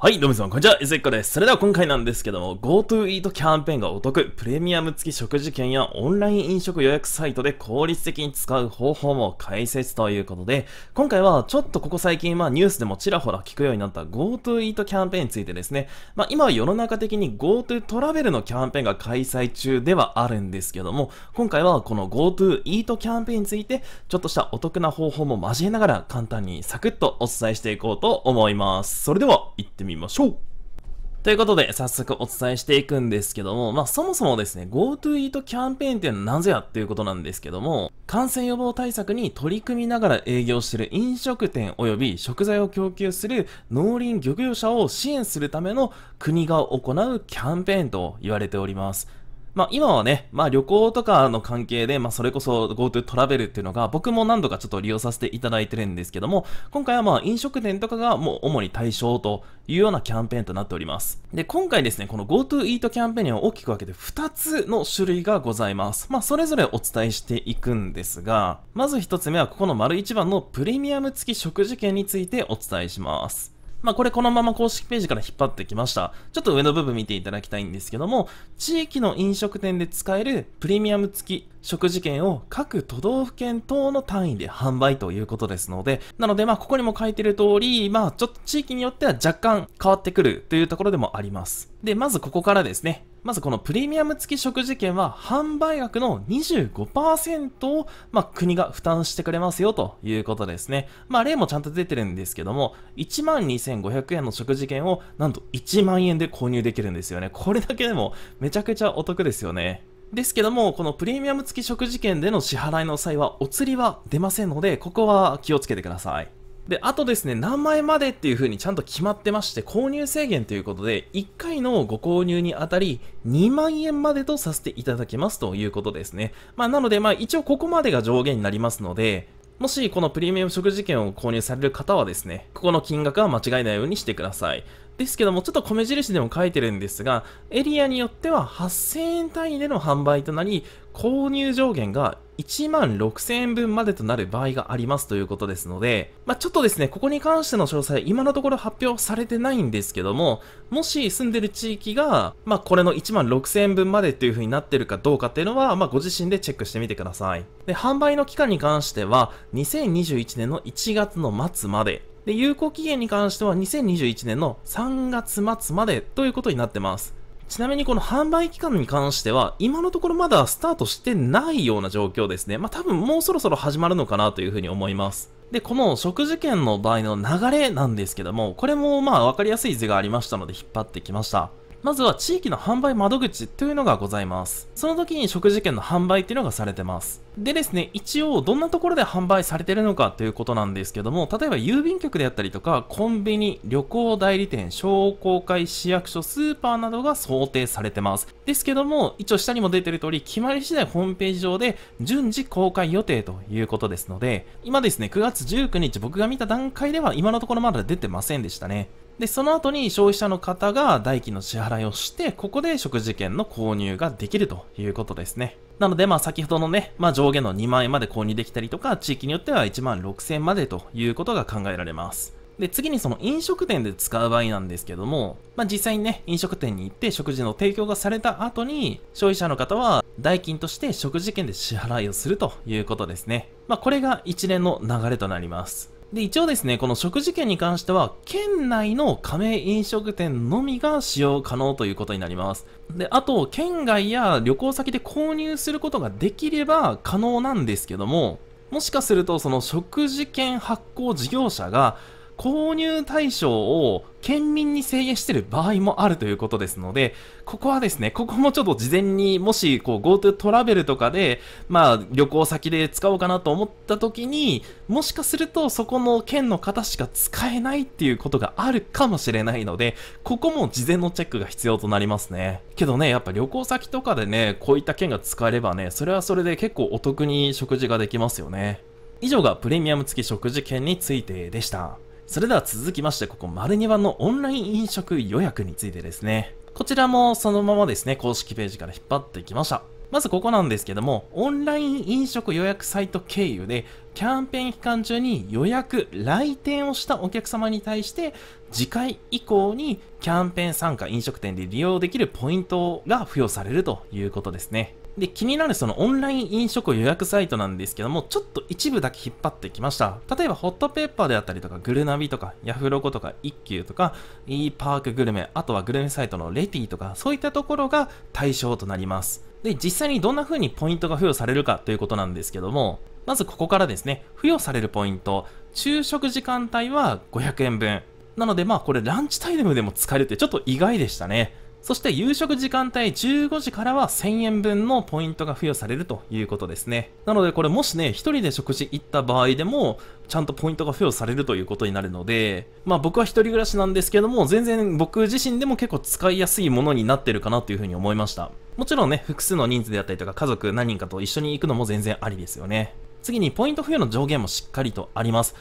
はい、どうもさん、こんにちは。いずっこです。それでは今回なんですけども、GoToEat キャンペーンがお得、プレミアム付き食事券やオンライン飲食予約サイトで効率的に使う方法も解説ということで、今回はちょっとここ最近、まあニュースでもちらほら聞くようになった GoToEat キャンペーンについてですね、まあ今は世の中的に GoTo トラベルのキャンペーンが開催中ではあるんですけども、今回はこの GoToEat キャンペーンについて、ちょっとしたお得な方法も交えながら簡単にサクッとお伝えしていこうと思います。それでは、行ってみみましょうということで、早速お伝えしていくんですけども、まあ、そもそもですね、GoToEat キャンペーンっていうのはなぜやっていうことなんですけども、感染予防対策に取り組みながら営業してる飲食店及び食材を供給する農林漁業者を支援するための国が行うキャンペーンと言われております。まあ、今はね、まあ、旅行とかの関係で、まあ、それこそ GoTo トラベルっていうのが、僕も何度かちょっと利用させていただいてるんですけども、今回はまあ、飲食店とかがもう主に対象というようなキャンペーンとなっております。で、今回ですね、この GoTo イートキャンペーンには大きく分けて2つの種類がございます。まあ、それぞれお伝えしていくんですが、まず1つ目はここの丸1番のプレミアム付き食事券についてお伝えします。まあ、これこのまま公式ページから引っ張ってきました。ちょっと上の部分見ていただきたいんですけども、地域の飲食店で使えるプレミアム付き食事券を各都道府県等の単位で販売ということですので、なのでまあここにも書いてる通り、まあちょっと地域によっては若干変わってくるというところでもあります。で、まずここからですね、まずこのプレミアム付き食事券は販売額の25%を、まあ、国が負担してくれますよということですね。まあ例もちゃんと出てるんですけども、12,500円の食事券をなんと1万円で購入できるんですよね。これだけでもめちゃくちゃお得ですよね。ですけども、このプレミアム付き食事券での支払いの際はお釣りは出ませんので、ここは気をつけてください。で、あとですね、何枚までっていう風にちゃんと決まってまして、購入制限ということで、1回のご購入にあたり、2万円までとさせていただきますということですね。まあ、なので、まあ、一応ここまでが上限になりますので、もしこのプレミアム食事券を購入される方はですね、ここの金額は間違えないようにしてください。ですけども、ちょっと米印でも書いてるんですが、エリアによっては8000円単位での販売となり、購入上限が1万6000円分までとなる場合がありますということですので、まあ、ちょっとですね、ここに関しての詳細、今のところ発表されてないんですけども、もし住んでる地域が、まあ、これの1万6000円分までっていう風になってるかどうかっていうのは、まあ、ご自身でチェックしてみてください。で、販売の期間に関しては、2021年の1月の末まで、で、有効期限に関しては2021年の3月末までということになってます。ちなみにこの販売期間に関しては、今のところまだスタートしてないような状況ですね。まあ、多分もうそろそろ始まるのかなというふうに思います。で、この食事券の場合の流れなんですけども、これもまあ分かりやすい図がありましたので引っ張ってきました。まずは地域の販売窓口というのがございます。その時に食事券の販売っていうのがされてます。でですね、一応どんなところで販売されてるのかということなんですけども、例えば郵便局であったりとか、コンビニ、旅行代理店、商工会、市役所、スーパーなどが想定されてます。ですけども、一応下にも出てる通り、決まり次第ホームページ上で順次公開予定ということですので、今ですね、9月19日僕が見た段階では今のところまだ出てませんでしたね。で、その後に消費者の方が代金の支払いをして、ここで食事券の購入ができるということですね。なので、まあ先ほどのね、まあ上限の2万円まで購入できたりとか、地域によっては1万6000円までということが考えられます。で、次にその飲食店で使う場合なんですけども、まあ実際にね、飲食店に行って食事の提供がされた後に、消費者の方は代金として食事券で支払いをするということですね。まあこれが一連の流れとなります。で、一応ですね、この食事券に関しては、県内の加盟飲食店のみが使用可能ということになります。で、あと、県外や旅行先で購入することができれば可能なんですけども、もしかすると、その食事券発行事業者が、購入対象を県民に制限している場合もあるということですので、ここはですね、ここもちょっと事前にもしこう GoTo トラベルとかで、まあ旅行先で使おうかなと思った時に、もしかするとそこの県の方しか使えないっていうことがあるかもしれないので、ここも事前のチェックが必要となりますね。けどね、やっぱ旅行先とかでね、こういった県が使えればね、それはそれで結構お得に食事ができますよね。以上がプレミアム付き食事券についてでした。それでは続きまして、ここ、丸2番のオンライン飲食予約についてですね。こちらもそのままですね、公式ページから引っ張ってきました。まずここなんですけども、オンライン飲食予約サイト経由で、キャンペーン期間中に予約、来店をしたお客様に対して、次回以降にキャンペーン参加飲食店で利用できるポイントが付与されるということですね。で、気になるそのオンライン飲食予約サイトなんですけども、ちょっと一部だけ引っ張ってきました。例えば、ホットペッパーであったりとか、グルナビとか、ヤフロコとか、一休とか、e パークグルメ、あとはグルメサイトのレティとか、そういったところが対象となります。で、実際にどんな風にポイントが付与されるかということなんですけども、まずここからですね、付与されるポイント、昼食時間帯は500円分。なのでまあこれランチタイムでも使えるってちょっと意外でしたね。そして夕食時間帯15時からは1000円分のポイントが付与されるということですね。なのでこれもしね、1人で食事行った場合でも、ちゃんとポイントが付与されるということになるので、まあ僕は1人暮らしなんですけども、全然僕自身でも結構使いやすいものになってるかなというふうに思いました。もちろんね、複数の人数であったりとか家族何人かと一緒に行くのも全然ありですよね。次にポイント付与の上限もしっかりとあります。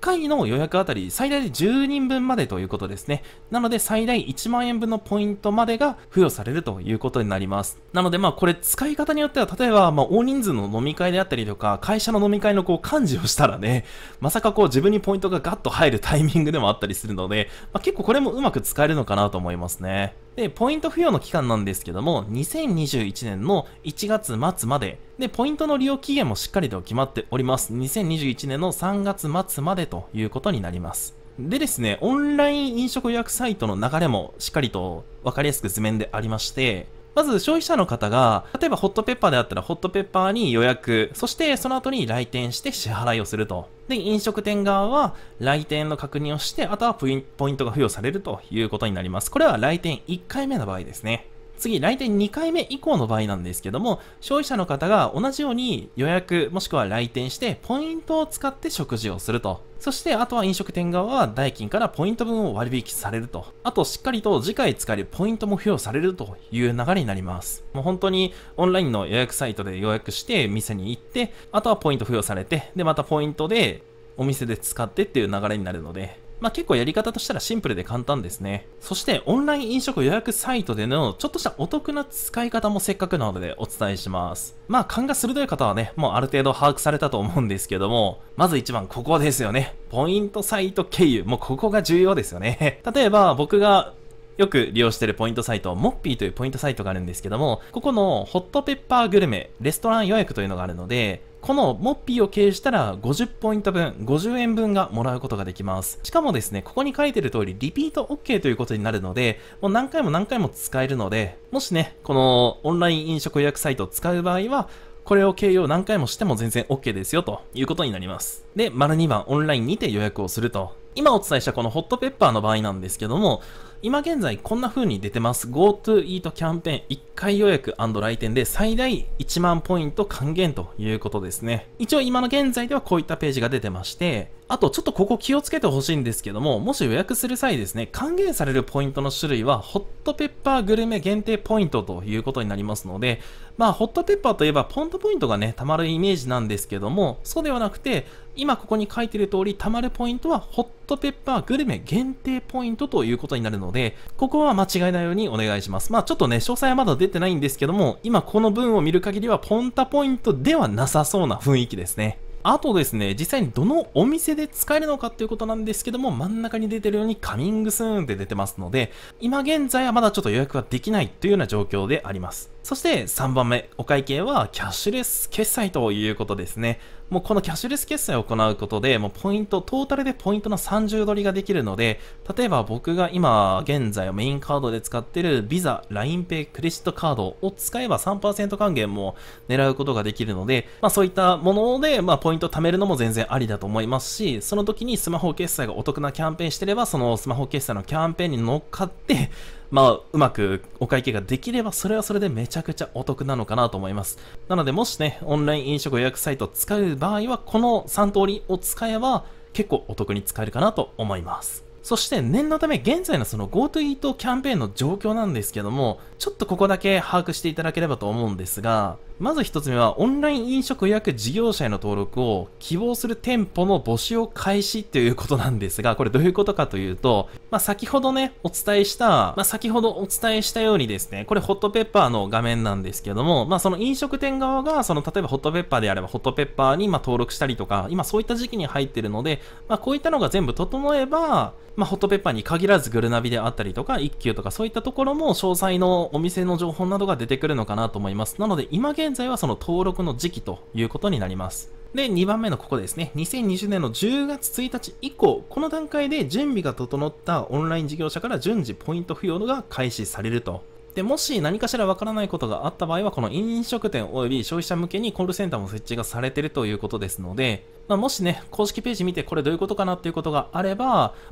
回の予約あたり最大で10人分までということですね。なので最大1万円分のポイントまでが付与されるということになります。なのでまあこれ使い方によっては例えばま大人数の飲み会であったりとか会社の飲み会のこう幹事をしたらね、まさかこう自分にポイントがガッと入るタイミングでもあったりするので、まあ、結構これもうまく使えるのかなと思いますね。で、ポイント付与の期間なんですけども、2021年の1月末まで、で、ポイントの利用期限もしっかりと決まっております。2021年の3月末までということになります。でですね、オンライン飲食予約サイトの流れもしっかりと分かりやすく図面でありまして、まず消費者の方が、例えばホットペッパーであったらホットペッパーに予約、そしてその後に来店して支払いをすると。で、飲食店側は来店の確認をして、あとはポイントが付与されるということになります。これは来店1回目の場合ですね。次、来店2回目以降の場合なんですけども、消費者の方が同じように予約もしくは来店して、ポイントを使って食事をすると。そして、あとは飲食店側は代金からポイント分を割引されると。あと、しっかりと次回使えるポイントも付与されるという流れになります。もう本当にオンラインの予約サイトで予約して、店に行って、あとはポイント付与されて、で、またポイントでお店で使ってっていう流れになるので、まあ、結構やり方としたらシンプルで簡単ですね。そしてオンライン飲食予約サイトでのちょっとしたお得な使い方もせっかくなのでお伝えします。まあ勘が鋭い方はね、もうある程度把握されたと思うんですけども、まず一番ここですよね。ポイントサイト経由。もうここが重要ですよね。例えば僕がよく利用してるポイントサイト、モッピーというポイントサイトがあるんですけども、ここのホットペッパーグルメ、レストラン予約というのがあるので、このモッピーを経営したら50ポイント分、50円分がもらうことができます。しかもですね、ここに書いてる通り、リピート OK ということになるので、もう何回も何回も使えるので、もしね、このオンライン飲食予約サイトを使う場合は、これを経由を何回もしても全然 OK ですよということになります。で、丸2番オンラインにて予約をすると。今お伝えしたこのホットペッパーの場合なんですけども、今現在こんな風に出てます。GoTo Eat キャンペーン1回予約来店で最大1万ポイント還元ということですね。一応今の現在ではこういったページが出てまして、あと、ちょっとここ気をつけてほしいんですけども、もし予約する際ですね、還元されるポイントの種類は、ホットペッパーグルメ限定ポイントということになりますので、まあ、ホットペッパーといえば、ポンドポイントがね、溜まるイメージなんですけども、そうではなくて、今ここに書いてる通り、溜まるポイントは、ホットペッパーグルメ限定ポイントということになるので、ここは間違いないようにお願いします。まあ、ちょっとね、詳細はまだ出てないんですけども、今この文を見る限りは、ポンタポイントではなさそうな雰囲気ですね。あとですね、実際にどのお店で使えるのかということなんですけども、真ん中に出てるようにカミングスーンって出てますので、今現在はまだちょっと予約ができないというような状況であります。そして3番目、お会計はキャッシュレス決済ということですね。もうこのキャッシュレス決済を行うことで、もうポイント、トータルでポイントの30取りができるので、例えば僕が今現在メインカードで使っている Visa、LINEPay、クレジットカードを使えば3%還元も狙うことができるので、まあそういったもので、まあポイント貯めるのも全然ありだと思いますし、その時にスマホ決済がお得なキャンペーンしてれば、そのスマホ決済のキャンペーンに乗っかって、まあ、うまくお会計ができれば、それはそれでめちゃくちゃお得なのかなと思います。なので、もしね、オンライン飲食予約サイトを使う場合は、この3通りを使えば、結構お得に使えるかなと思います。そして念のため現在のその GoToEat キャンペーンの状況なんですけども、ちょっとここだけ把握していただければと思うんですが、まず1つ目はオンライン飲食予約事業者への登録を希望する店舗の募集を開始ということなんですが、これどういうことかというと、まあ、先ほどね、お伝えした、まあ、先ほどお伝えしたようにですね、これホットペッパーの画面なんですけども、まあその飲食店側が、その例えばホットペッパーであればホットペッパーにま登録したりとか、今そういった時期に入ってるので、まあ、こういったのが全部整えば、まあ、ホットペッパーに限らずグルナビであったりとか、一休とかそういったところも詳細のお店の情報などが出てくるのかなと思います。なので今現在はその登録の時期ということになります。で、2番目のここですね。2020年の10月1日以降、この段階で準備が整ったオンライン事業者から順次ポイント付与が開始されるとで、もし何かしらわからないことがあった場合は、この飲食店及び消費者向けにコールセンターも設置がされてるということですので、まあ、もしね、公式ページ見てこれどういうことかなっていうことがあれば、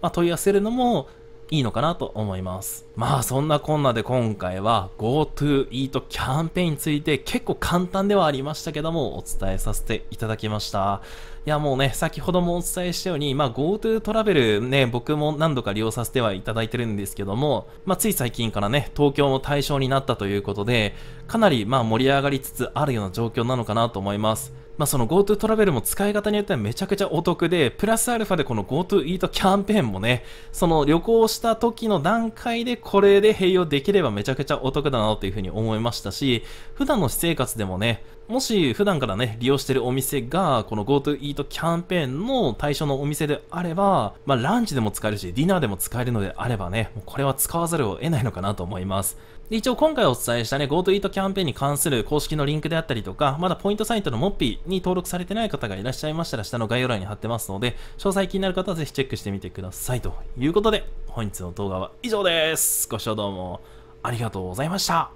まあ、問い合わせるのもいいのかなと思います。まあそんなこんなで今回は GoToEat キャンペーンについて結構簡単ではありましたけどもお伝えさせていただきました。いやもうね、先ほどもお伝えしたように、まあ GoTo トラベルね、僕も何度か利用させてはいただいてるんですけども、まあつい最近からね、東京も対象になったということで、かなりまあ盛り上がりつつあるような状況なのかなと思います。まあ、その GoTo トラベルも使い方によってはめちゃくちゃお得で、プラスアルファでこの GoTo イートキャンペーンもね、その旅行した時の段階でこれで併用できればめちゃくちゃお得だなというふうに思いましたし、普段の私生活でもね、もし普段からね、利用してるお店が、この GoToEat キャンペーンの対象のお店であれば、まあランチでも使えるし、ディナーでも使えるのであればね、これは使わざるを得ないのかなと思います。で一応今回お伝えしたね、GoToEat キャンペーンに関する公式のリンクであったりとか、まだポイントサイトのモッピーに登録されてない方がいらっしゃいましたら、下の概要欄に貼ってますので、詳細気になる方はぜひチェックしてみてください。ということで、本日の動画は以上です。ご視聴どうもありがとうございました。